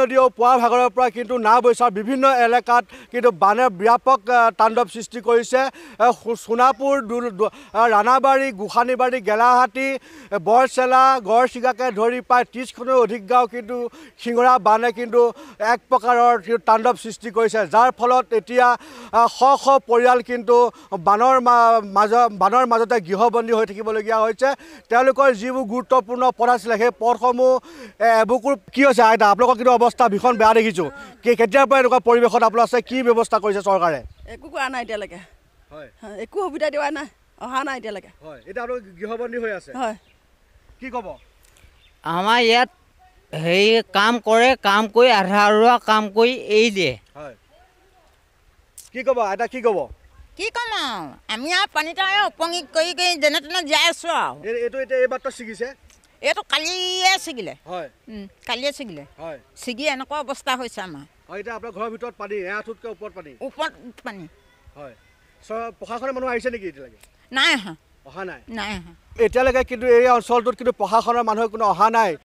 নদীও পুৱা ভাগৰৰ পৰা কিন্তু না বৈছাৰ বিভিন্ন এলেকাত কিন্তু বানে ব্যাপক তাণ্ডৱ সৃষ্টি কৰিছে সোণাপুৰ দু ৰাণাবাৰী গোসানীবাৰী গেলাহাটী বৰচেলা গড়চিগাকে ধৰি প্ৰায় ত্ৰিছখনো অধিক গাঁও কিন্তু শিঙৰা বানে কিন্তু এক প্ৰকাৰৰ তাণ্ডৱ সৃষ্টি কৰিছে যাৰ ফলত এতিয়া শ শ পৰিয়াল কিন্তু বানৰ মাজ বানৰ মাজতে গৃহবন্দী হৈ থাকিবলগীয়া হৈছে তেওঁলোকৰ যিবোৰ গুৰুত্বপূৰ্ণ পথ আছিলে সেই পথসমূহ এবুকুৰ কি হৈছে আইতা আপোনালোকৰ কিন্তু অৱস্থা অৱস্থা ভীষণ বেয়া দেখিছোঁ কি কেতিয়াৰ পৰা এনেকুৱা পৰিৱেশত আপোনাৰ আছে কি ব্যৱস্থা কৰিছে চৰকাৰে একো কৰা নাই এতিয়ালৈকে হয় একো সুবিধা দিয়া নাই অহা নাই এতিয়ালৈকে হয় এতিয়া আপোনালোক গৃহবন্দী হৈ আছে হয় কি ক'ব আমাৰ ইয়াত হেৰি কাম কৰে কাম কৰি আধা আৰুৱা কাম কৰি এৰি দিয়ে হয় কি ক'ব এতিয়া কি ক'ব কি ক'ম আৰু আমি আৰু পানীতে আৰু উপঙিত কৰি কৰি যেনে তেনে জীয়াই আছোঁ আৰু এইটো এতিয়া এইবাৰ ছিগিছে এইটো কালিয়ে ছিগিলে হয় কালিয়ে ছিগিলে হয় ছিগি এনেকুৱা অৱস্থা হৈছে আমাৰ হয় এতিয়া আপোনাৰ ঘৰৰ ভিতৰত পানী এআঠুতকৈ ওপৰত পানী ওপৰত পানী হয় প্ৰশাসনে মানুহ আহিছে নেকি এতিয়ালৈকে নাই অহা অহা নাই নাই অহা এতিয়ালৈকে কিন্তু এই অঞ্চলটোত কিন্তু প্ৰশাসনৰ মানুহে কোনো অহা নাই